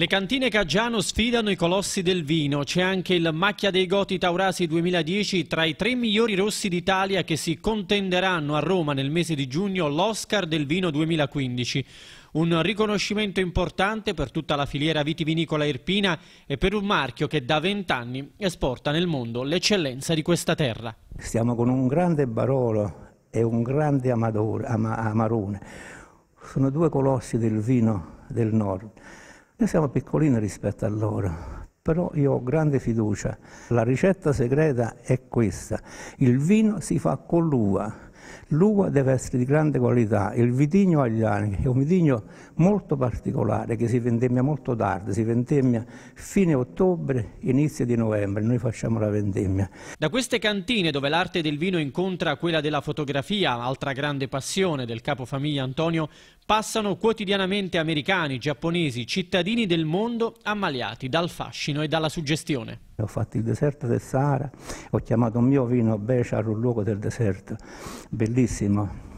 Le cantine Caggiano sfidano i colossi del vino, c'è anche il Macchia dei Goti Taurasi 2010 tra i tre migliori rossi d'Italia che si contenderanno a Roma nel mese di giugno l'Oscar del vino 2015. Un riconoscimento importante per tutta la filiera vitivinicola irpina e per un marchio che da vent'anni esporta nel mondo l'eccellenza di questa terra. Stiamo con un grande Barolo e un grande amador, ama, Amarone, sono due colossi del vino del nord noi siamo piccolini rispetto a loro, però io ho grande fiducia. La ricetta segreta è questa. Il vino si fa con l'uva L'uva deve essere di grande qualità, il vitigno agliani è un vitigno molto particolare che si vendemmia molto tardi, si vendemmia fine ottobre, inizio di novembre, noi facciamo la vendemmia. Da queste cantine dove l'arte del vino incontra quella della fotografia, altra grande passione del capofamiglia Antonio, passano quotidianamente americani, giapponesi, cittadini del mondo ammaliati dal fascino e dalla suggestione ho fatto il deserto del Sahara, ho chiamato un mio vino Bechar un luogo del deserto, bellissimo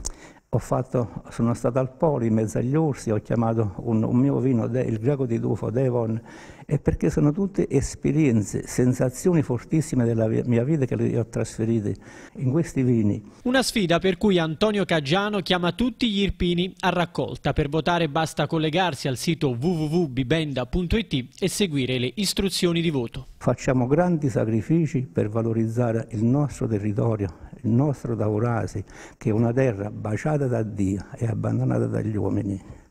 fatto, sono stato al Poli, in mezzo agli orsi, ho chiamato un, un mio vino, il greco di tufo, Devon, e perché sono tutte esperienze, sensazioni fortissime della mia vita che le ho trasferite in questi vini. Una sfida per cui Antonio Caggiano chiama tutti gli irpini a raccolta. Per votare basta collegarsi al sito www.bibenda.it e seguire le istruzioni di voto. Facciamo grandi sacrifici per valorizzare il nostro territorio, il nostro Taurasi, che è una terra baciata da Dio e abbandonata dagli uomini.